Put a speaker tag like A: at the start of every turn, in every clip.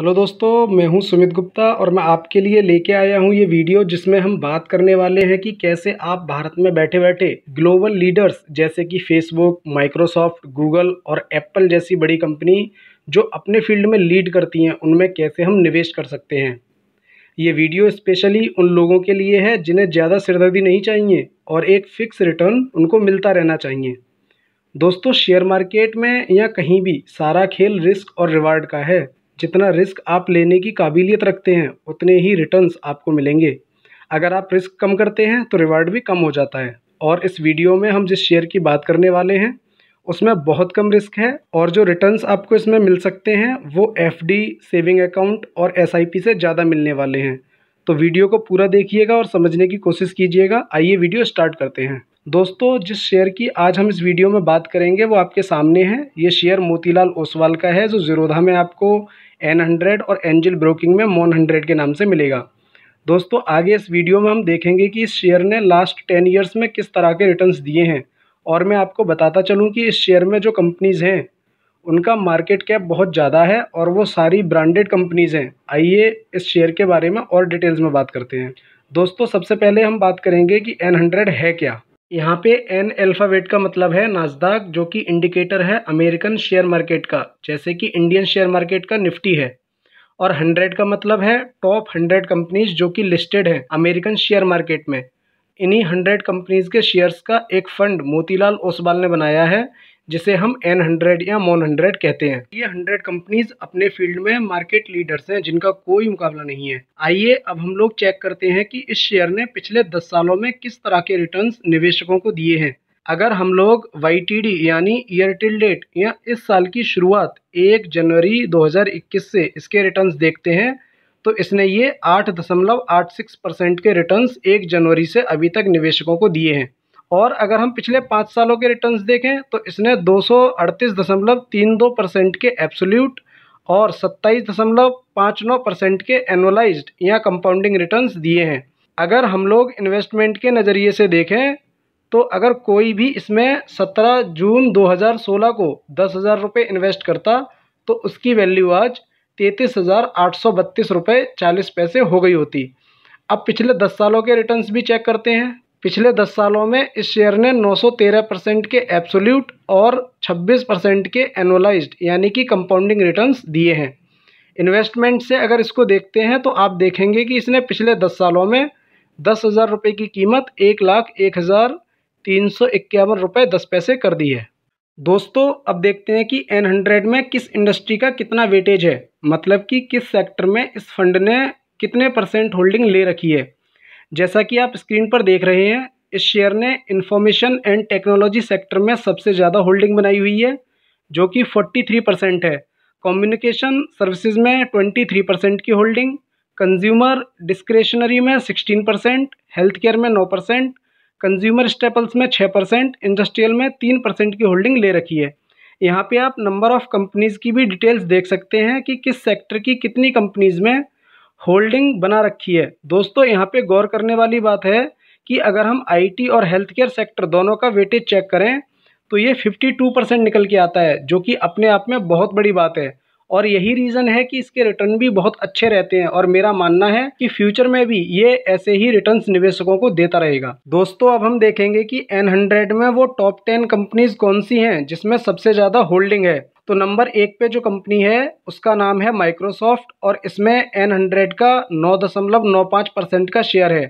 A: hello दोस्तों मैं हूं सुमित गुप्ता और मैं आपके लिए लेके आया हूं ये वीडियो जिसमें हम बात करने वाले हैं कि कैसे आप भारत में बैठे बैठे ग्लोबल लीडर्स जैसे कि फेसबुक माइक्रोसॉफ्ट गूगल और एप्पल जैसी बड़ी कंपनी जो अपने फील्ड में लीड करती हैं उनमें कैसे हम निवेश कर सकते हैं ये वीडियो स्पेशली उन लोगों के लिए है जिन्हें ज़्यादा सिरदर्दी नहीं चाहिए और एक फ़िक्स रिटर्न उनको मिलता रहना चाहिए दोस्तों शेयर मार्केट में या कहीं भी सारा खेल रिस्क और रिवार्ड का है जितना रिस्क आप लेने की काबिलियत रखते हैं उतने ही रिटर्न्स आपको मिलेंगे अगर आप रिस्क कम करते हैं तो रिवार्ड भी कम हो जाता है और इस वीडियो में हम जिस शेयर की बात करने वाले हैं उसमें बहुत कम रिस्क है और जो रिटर्न्स आपको इसमें मिल सकते हैं वो एफडी सेविंग अकाउंट और एसआईपी से ज़्यादा मिलने वाले हैं तो वीडियो को पूरा देखिएगा और समझने की कोशिश कीजिएगा आइए वीडियो स्टार्ट करते हैं दोस्तों जिस शेयर की आज हम इस वीडियो में बात करेंगे वो आपके सामने है ये शेयर मोतीलाल ओसवाल का है जो ज़ीरोधा में आपको एन हंड्रेड और एंजल ब्रोकिंग में मोन हंड्रेड के नाम से मिलेगा दोस्तों आगे इस वीडियो में हम देखेंगे कि इस शेयर ने लास्ट टेन ईयर्स में किस तरह के रिटर्न्स दिए हैं और मैं आपको बताता चलूँ कि इस शेयर में जो कंपनीज़ हैं उनका मार्केट कैप बहुत ज़्यादा है और वो सारी ब्रांडेड कंपनीज़ हैं आइए इस शेयर के बारे में और डिटेल्स में बात करते हैं दोस्तों सबसे पहले हम बात करेंगे कि एन हंड्रेड है क्या यहाँ पे एन अल्फ़ावेट का मतलब है नाजदाक जो कि इंडिकेटर है अमेरिकन शेयर मार्केट का जैसे कि इंडियन शेयर मार्केट का निफ्टी है और हंड्रेड का मतलब है टॉप हंड्रेड कंपनीज जो कि लिस्टेड हैं अमेरिकन शेयर मार्केट में इन्हीं हंड्रेड कंपनीज़ के शेयर्स का एक फ़ंड मोतीलाल ओसवाल ने बनाया है जिसे हम एन हंड्रेड या मोन हंड्रेड कहते हैं ये हंड्रेड कंपनीज अपने फील्ड में मार्केट लीडर्स हैं जिनका कोई मुकाबला नहीं है आइए अब हम लोग चेक करते हैं कि इस शेयर ने पिछले दस सालों में किस तरह के रिटर्न निवेशकों को दिए हैं अगर हम लोग वाई यानी ईयर टिल डेट या इस साल की शुरुआत एक जनवरी 2021 से इसके रिटर्न्स देखते हैं तो इसने ये आठ दशमलव आठ सिक्स परसेंट के रिटर्न्स एक जनवरी से अभी तक निवेशकों को दिए हैं और अगर हम पिछले पाँच सालों के रिटर्न्स देखें तो इसने दो सौ अड़तीस दशमलव तीन दो परसेंट के एब्सोल्यूट और सत्ताईस दशमलव पाँच नौ परसेंट के एनुलाइज या कंपाउंडिंग रिटर्न्स दिए हैं अगर हम लोग इन्वेस्टमेंट के नज़रिए से देखें तो अगर कोई भी इसमें सत्रह जून 2016 को दस हज़ार रुपये इन्वेस्ट करता तो उसकी वैल्यू आज तैंतीस हज़ार आठ सौ बत्तीस रुपये चालीस पैसे हो गई होती अब पिछले दस सालों के रिटर्न्स भी चेक करते हैं पिछले 10 सालों में इस शेयर ने 913 परसेंट के एब्सोल्यूट और 26 परसेंट के एनुअलाइज्ड यानी कि कंपाउंडिंग रिटर्न्स दिए हैं इन्वेस्टमेंट से अगर इसको देखते हैं तो आप देखेंगे कि इसने पिछले 10 सालों में दस हज़ार रुपये की कीमत एक लाख एक हज़ार तीन सौ इक्यावन रुपये दस पैसे कर दी है दोस्तों अब देखते हैं कि एन हंड्रेड में किस इंडस्ट्री का कितना वेटेज है मतलब कि किस सेक्टर में इस फंड ने कितने परसेंट होल्डिंग ले रखी है जैसा कि आप स्क्रीन पर देख रहे हैं इस शेयर ने इन्फॉर्मेशन एंड टेक्नोलॉजी सेक्टर में सबसे ज़्यादा होल्डिंग बनाई हुई है जो कि फोर्टी थ्री परसेंट है कम्युनिकेशन सर्विसेज में ट्वेंटी थ्री परसेंट की होल्डिंग कंज्यूमर डिस्क्रेशनरी में सिक्सटीन परसेंट हेल्थ केयर में नौ परसेंट कंज्यूमर स्टेपल्स में छः परसेंट इंडस्ट्रियल में तीन परसेंट की होल्डिंग ले रखी है यहाँ पे आप नंबर ऑफ़ कंपनीज़ की भी डिटेल्स देख सकते हैं कि किस सेक्टर की कितनी कंपनीज़ में होल्डिंग बना रखी है दोस्तों यहाँ पे गौर करने वाली बात है कि अगर हम आईटी और हेल्थ केयर सेक्टर दोनों का वेटेज चेक करें तो ये 52 परसेंट निकल के आता है जो कि अपने आप में बहुत बड़ी बात है और यही रीज़न है कि इसके रिटर्न भी बहुत अच्छे रहते हैं और मेरा मानना है कि फ्यूचर में भी ये ऐसे ही रिटर्न्स निवेशकों को देता रहेगा दोस्तों अब हम देखेंगे कि एन हंड्रेड में वो टॉप टेन कंपनीज कौन सी हैं जिसमें सबसे ज़्यादा होल्डिंग है तो नंबर एक पे जो कंपनी है उसका नाम है माइक्रोसॉफ्ट और इसमें एन हंड्रेड का नौ दशमलव नौ पाँच परसेंट का शेयर है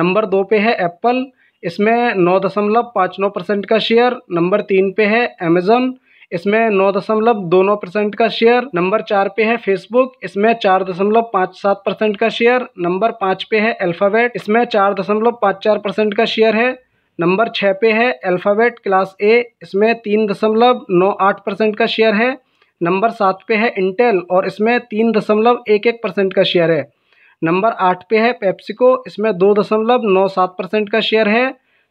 A: नंबर दो पे है एप्पल इसमें नौ दशमलव पाँच नौ परसेंट का शेयर नंबर तीन पे है अमेज़न इसमें नौ दशमलव दो नौ परसेंट का शेयर नंबर चार पे है फेसबुक इसमें चार दशमलव पाँच सात परसेंट का शेयर नंबर पाँच पे है अल्फ़ाबेट इसमें चार दशमलव पाँच चार परसेंट का शेयर है नंबर छः पे है अल्फ़ाबेट क्लास ए इसमें तीन दशमलव नौ आठ परसेंट का शेयर है नंबर सात पे है इंटेल और इसमें तीन दशमलव एक एक परसेंट का शेयर है नंबर आठ पे है पेप्सिको इसमें दो दशमलव नौ सात परसेंट का शेयर है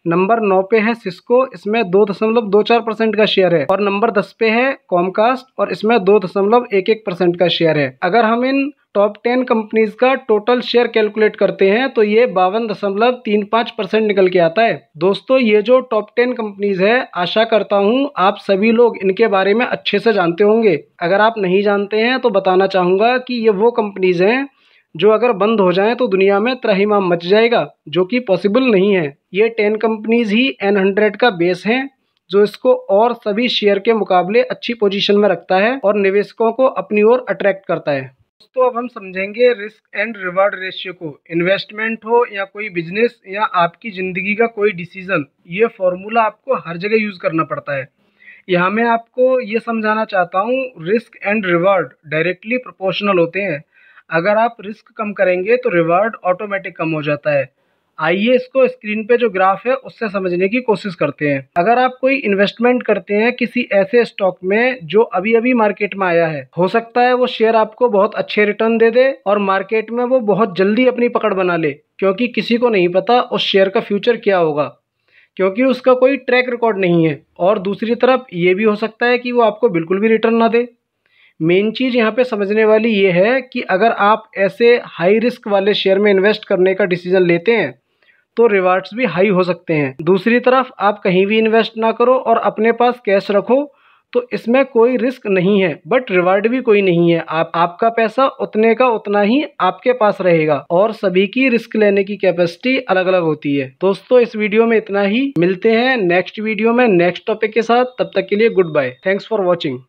A: नंबर नौ पे है सिस्को इसमें दो दशमलव दो चार परसेंट का शेयर है और नंबर दस पे है कॉमकास्ट और इसमें दो दशमलव एक एक परसेंट का शेयर है अगर हम इन टॉप टेन कंपनीज का टोटल शेयर कैलकुलेट करते हैं तो ये बावन दशमलव तीन पाँच परसेंट निकल के आता है दोस्तों ये जो टॉप टेन कंपनीज है आशा करता हूँ आप सभी लोग इनके बारे में अच्छे से जानते होंगे अगर आप नहीं जानते हैं तो बताना चाहूँगा कि ये वो कंपनीज हैं जो अगर बंद हो जाएँ तो दुनिया में त्रहिमा मच जाएगा जो कि पॉसिबल नहीं है ये टेन कंपनीज़ ही एन हंड्रेड का बेस हैं जो इसको और सभी शेयर के मुकाबले अच्छी पोजीशन में रखता है और निवेशकों को अपनी ओर अट्रैक्ट करता है दोस्तों अब हम समझेंगे रिस्क एंड रिवार्ड रेशियो को इन्वेस्टमेंट हो या कोई बिजनेस या आपकी ज़िंदगी का कोई डिसीज़न ये फॉर्मूला आपको हर जगह यूज़ करना पड़ता है यहाँ मैं आपको ये समझाना चाहता हूँ risk and reward directly proportional होते हैं अगर आप रिस्क कम करेंगे तो रिवार्ड ऑटोमेटिक कम हो जाता है आइए इसको स्क्रीन पे जो ग्राफ है उससे समझने की कोशिश करते हैं अगर आप कोई इन्वेस्टमेंट करते हैं किसी ऐसे स्टॉक में जो अभी अभी मार्केट में आया है हो सकता है वो शेयर आपको बहुत अच्छे रिटर्न दे दे और मार्केट में वो बहुत जल्दी अपनी पकड़ बना ले क्योंकि किसी को नहीं पता उस शेयर का फ्यूचर क्या होगा क्योंकि उसका कोई ट्रैक रिकॉर्ड नहीं है और दूसरी तरफ ये भी हो सकता है कि वो आपको बिल्कुल भी रिटर्न ना दे मेन चीज़ यहाँ पे समझने वाली ये है कि अगर आप ऐसे हाई रिस्क वाले शेयर में इन्वेस्ट करने का डिसीजन लेते हैं तो रिवार्ड्स भी हाई हो सकते हैं दूसरी तरफ आप कहीं भी इन्वेस्ट ना करो और अपने पास कैश रखो तो इसमें कोई रिस्क नहीं है बट रिवार्ड भी कोई नहीं है आप आपका पैसा उतने का उतना ही आपके पास रहेगा और सभी की रिस्क लेने की कैपेसिटी अलग अलग होती है दोस्तों इस वीडियो में इतना ही मिलते हैं नेक्स्ट वीडियो में नेक्स्ट टॉपिक के साथ तब तक के लिए goodbye thanks for watching